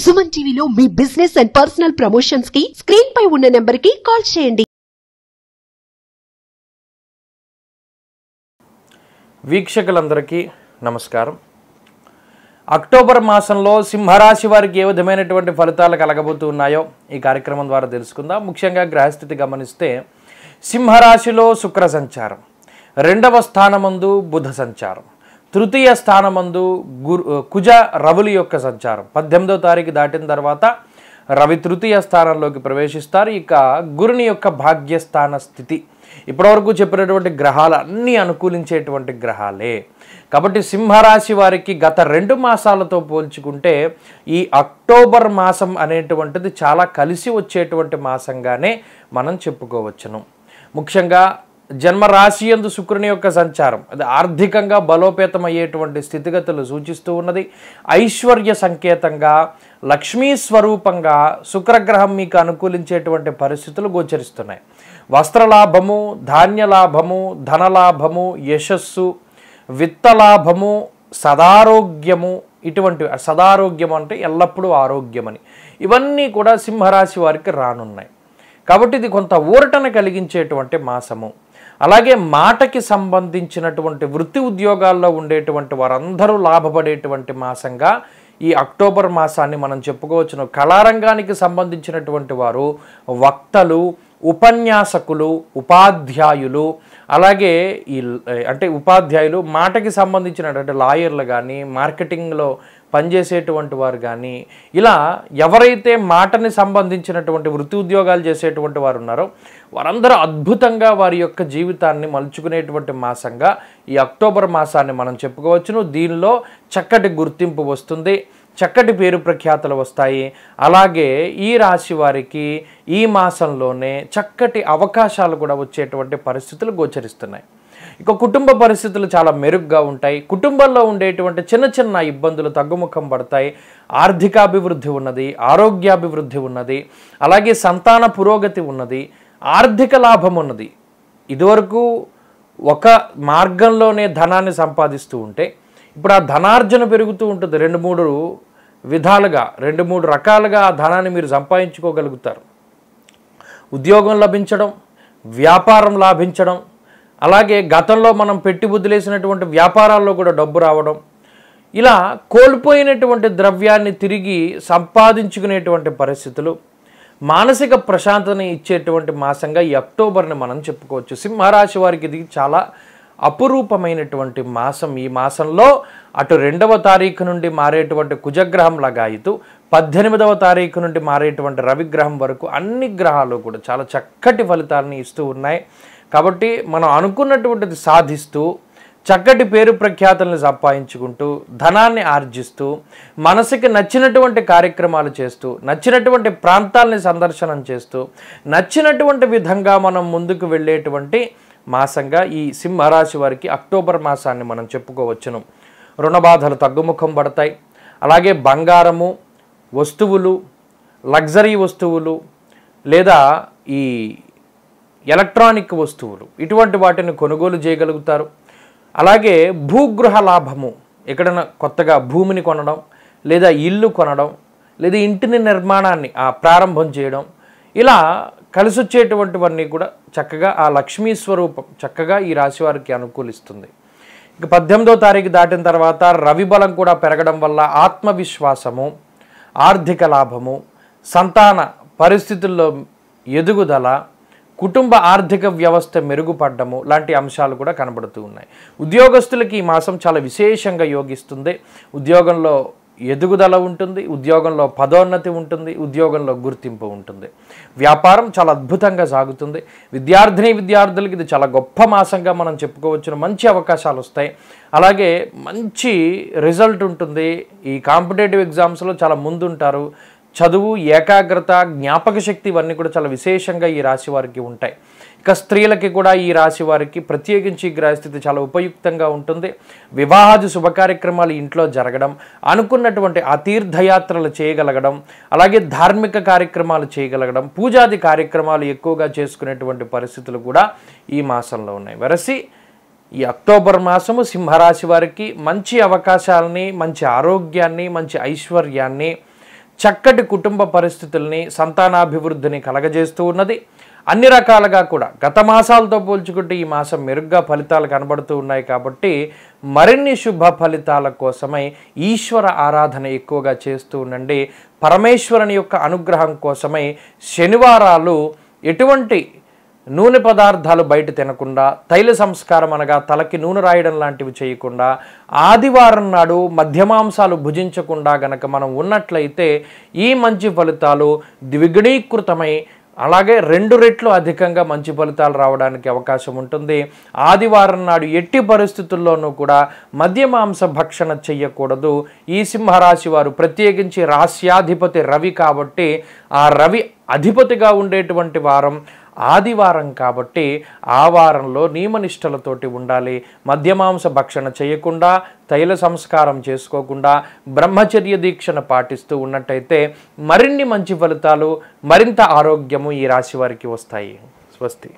సుమన్ టీవీలో మీ business and personal promotions కి స్క్రీన్ పై ఉన్న నెంబర్ కి కాల్ చేయండి వీక్షకులందరికీ నమస్కారం అక్టోబర్ మాసంలో సింహరాశి వారికి ఏ విధమైనటువంటి ఫలితాలు కలగబోతు ఉన్నాయో ఈ కార్యక్రమం ద్వారా తెలుసుకుందాం ముఖ్యంగా గ్రహస్థితి గమనిస్తే సింహరాశిలో శుక్ర సంచారం రెండవ స్థానమందు బుధ సంచారం తృతీయ స్థానమందు గురు కుజ రవులి యొక్క సంచారం పద్దెనిమిదో తారీఖు దాటిన తర్వాత రవి తృతీయ స్థానంలోకి ప్రవేశిస్తారు ఇక గురుని యొక్క భాగ్యస్థాన స్థితి ఇప్పటివరకు చెప్పినటువంటి గ్రహాలు అన్నీ అనుకూలించేటువంటి గ్రహాలే కాబట్టి సింహరాశి వారికి గత రెండు మాసాలతో పోల్చుకుంటే ఈ అక్టోబర్ మాసం అనేటువంటిది చాలా కలిసి వచ్చేటువంటి మాసంగానే మనం చెప్పుకోవచ్చును ముఖ్యంగా జన్మరాశి ఎందు శుక్రుని యొక్క సంచారం అది ఆర్థికంగా బలోపేతం అయ్యేటువంటి స్థితిగతులు సూచిస్తూ ఉన్నది ఐశ్వర్య సంకేతంగా లక్ష్మీ స్వరూపంగా శుక్రగ్రహం మీకు అనుకూలించేటువంటి పరిస్థితులు గోచరిస్తున్నాయి వస్త్రలాభము ధాన్యలాభము ధనలాభము యశస్సు విత్తలాభము సదారోగ్యము ఇటువంటి సదారోగ్యం అంటే ఎల్లప్పుడూ ఆరోగ్యమని ఇవన్నీ కూడా సింహరాశి వారికి రానున్నాయి కాబట్టి ఇది కొంత ఊరటన కలిగించేటువంటి మాసము అలాగే మాటకి సంబంధించినటువంటి వృత్తి ఉద్యోగాల్లో ఉండేటువంటి వారందరూ లాభపడేటువంటి మాసంగా ఈ అక్టోబర్ మాసాన్ని మనం చెప్పుకోవచ్చును కళారంగానికి సంబంధించినటువంటి వారు వక్తలు ఉపన్యాసకులు ఉపాధ్యాయులు అలాగే ఈ అంటే ఉపాధ్యాయులు మాటకి సంబంధించినటువంటి లాయర్లు కానీ మార్కెటింగ్లో పనిచేసేటువంటి వారు కానీ ఇలా ఎవరైతే మాటని సంబంధించినటువంటి వృత్తి ఉద్యోగాలు చేసేటువంటి వారు ఉన్నారో వారందరూ అద్భుతంగా వారి యొక్క జీవితాన్ని మలుచుకునేటువంటి మాసంగా ఈ అక్టోబర్ మాసాన్ని మనం చెప్పుకోవచ్చును దీనిలో చక్కటి గుర్తింపు వస్తుంది చక్కటి పేరు ప్రఖ్యాతలు వస్తాయి అలాగే ఈ రాశి వారికి ఈ మాసంలోనే చక్కటి అవకాశాలు కూడా వచ్చేటువంటి పరిస్థితులు గోచరిస్తున్నాయి ఇక కుటుంబ పరిస్థితులు చాలా మెరుగ్గా ఉంటాయి కుటుంబంలో ఉండేటువంటి చిన్న చిన్న ఇబ్బందులు తగ్గుముఖం పడతాయి ఆర్థికాభివృద్ధి ఉన్నది ఆరోగ్యాభివృద్ధి ఉన్నది అలాగే సంతాన పురోగతి ఉన్నది ఆర్థిక లాభం ఉన్నది ఇదివరకు ఒక మార్గంలోనే ధనాన్ని సంపాదిస్తూ ఉంటే ఇప్పుడు ఆ ధనార్జన పెరుగుతూ ఉంటుంది రెండు మూడు విధాలుగా రెండు మూడు రకాలుగా ఆ ధనాన్ని మీరు సంపాదించుకోగలుగుతారు ఉద్యోగం లభించడం వ్యాపారం లాభించడం అలాగే గతంలో మనం పెట్టి వదిలేసినటువంటి వ్యాపారాల్లో కూడా డబ్బు రావడం ఇలా కోల్పోయినటువంటి ద్రవ్యాన్ని తిరిగి సంపాదించుకునేటువంటి పరిస్థితులు మానసిక ప్రశాంతతని ఇచ్చేటువంటి మాసంగా ఈ అక్టోబర్ని మనం చెప్పుకోవచ్చు సింహరాశి వారికి ఇది చాలా అపురూపమైనటువంటి మాసం ఈ మాసంలో అటు రెండవ తారీఖు నుండి మారేటువంటి కుజగ్రహం లగాయితూ పద్దెనిమిదవ తారీఖు నుండి మారేటువంటి రవిగ్రహం వరకు అన్ని గ్రహాలు కూడా చాలా చక్కటి ఫలితాలని ఇస్తూ ఉన్నాయి కాబట్టి మనం అనుకున్నటువంటిది సాధిస్తూ చక్కటి పేరు ప్రఖ్యాతలను సంపాదించుకుంటూ ధనాన్ని ఆర్జిస్తూ మనసుకి నచ్చినటువంటి కార్యక్రమాలు చేస్తూ నచ్చినటువంటి ప్రాంతాలని సందర్శనం చేస్తూ నచ్చినటువంటి విధంగా మనం ముందుకు వెళ్ళేటువంటి మాసంగా ఈ సింహరాశి వారికి అక్టోబర్ మాసాన్ని మనం చెప్పుకోవచ్చును రుణబాధలు తగ్గుముఖం పడతాయి అలాగే బంగారము వస్తువులు లగ్జరీ వస్తువులు లేదా ఈ ఎలక్ట్రానిక్ వస్తువులు ఇటువంటి వాటిని కొనుగోలు చేయగలుగుతారు అలాగే భూగృహ లాభము ఎక్కడైనా కొత్తగా భూమిని కొనడం లేదా ఇల్లు కొనడం లేదా ఇంటిని నిర్మాణాన్ని ప్రారంభం చేయడం ఇలా కలిసి వచ్చేటువంటివన్నీ కూడా చక్కగా ఆ లక్ష్మీ స్వరూపం చక్కగా ఈ రాశివారికి అనుకూలిస్తుంది ఇక పద్దెనిమిదో తారీఖు దాటిన తర్వాత రవి బలం కూడా పెరగడం వల్ల ఆత్మవిశ్వాసము ఆర్థిక లాభము సంతాన పరిస్థితుల్లో ఎదుగుదల కుటుంబ ఆర్థిక వ్యవస్థ మెరుగుపడ్డము లాంటి అంశాలు కూడా కనబడుతూ ఉన్నాయి ఉద్యోగస్తులకి ఈ మాసం చాలా విశేషంగా యోగిస్తుంది ఉద్యోగంలో ఎదుగుదల ఉంటుంది ఉద్యోగంలో పదోన్నతి ఉంటుంది ఉద్యోగంలో గుర్తింపు ఉంటుంది వ్యాపారం చాలా అద్భుతంగా సాగుతుంది విద్యార్థిని విద్యార్థులకి ఇది చాలా గొప్ప మాసంగా మనం చెప్పుకోవచ్చును మంచి అవకాశాలు వస్తాయి అలాగే మంచి రిజల్ట్ ఉంటుంది ఈ కాంపిటేటివ్ ఎగ్జామ్స్లో చాలా ముందుంటారు చదువు ఏకాగ్రత జ్ఞాపక శక్తి ఇవన్నీ కూడా చాలా విశేషంగా ఈ రాశి వారికి ఉంటాయి ఇక స్త్రీలకి కూడా ఈ రాశి వారికి ప్రత్యేకించి గ్రహస్థితి చాలా ఉపయుక్తంగా ఉంటుంది వివాహాది శుభకార్యక్రమాలు ఇంట్లో జరగడం అనుకున్నటువంటి అతీర్థయాత్రలు చేయగలగడం అలాగే ధార్మిక కార్యక్రమాలు చేయగలగడం పూజాది కార్యక్రమాలు ఎక్కువగా చేసుకునేటువంటి పరిస్థితులు కూడా ఈ మాసంలో ఉన్నాయి వెరసి ఈ అక్టోబర్ మాసము సింహరాశి వారికి మంచి అవకాశాలని మంచి ఆరోగ్యాన్ని మంచి ఐశ్వర్యాన్ని చక్కటి కుటుంబ పరిస్థితుల్ని సంతానాభివృద్ధిని కలగజేస్తూ ఉన్నది అన్ని రకాలుగా కూడా గత మాసాలతో పోల్చుకుంటే ఈ మాసం మెరుగ్గా ఫలితాలు కనబడుతూ ఉన్నాయి కాబట్టి మరిన్ని శుభ ఫలితాల కోసమై ఈశ్వర ఆరాధన ఎక్కువగా చేస్తూ ఉండండి పరమేశ్వరుని యొక్క అనుగ్రహం కోసమై శనివారాలు ఎటువంటి నూనె పదార్థాలు బయట తినకుండా తైల సంస్కారం అనగా తలకి నూనె రాయడం లాంటివి చేయకుండా ఆదివారం నాడు మధ్యమాంసాలు భుజించకుండా గనక మనం ఉన్నట్లయితే ఈ మంచి ఫలితాలు ద్విగుణీకృతమై అలాగే రెండు రెట్లు అధికంగా మంచి ఫలితాలు రావడానికి అవకాశం ఉంటుంది ఆదివారం నాడు ఎట్టి పరిస్థితుల్లోనూ కూడా మద్యమాంస భక్షణ చెయ్యకూడదు ఈ సింహరాశి వారు ప్రత్యేకించి రాశ్యాధిపతి రవి కాబట్టి ఆ రవి అధిపతిగా ఉండేటువంటి వారం ఆదివారం కాబట్టి ఆ వారంలో నియమనిష్టలతోటి ఉండాలి మధ్యమాంస భక్షణ చేయకుండా తైల సంస్కారం చేసుకోకుండా బ్రహ్మచర్య దీక్షను పాటిస్తూ ఉన్నట్టయితే మరిన్ని మంచి ఫలితాలు మరింత ఆరోగ్యము ఈ రాశి వారికి వస్తాయి స్వస్తి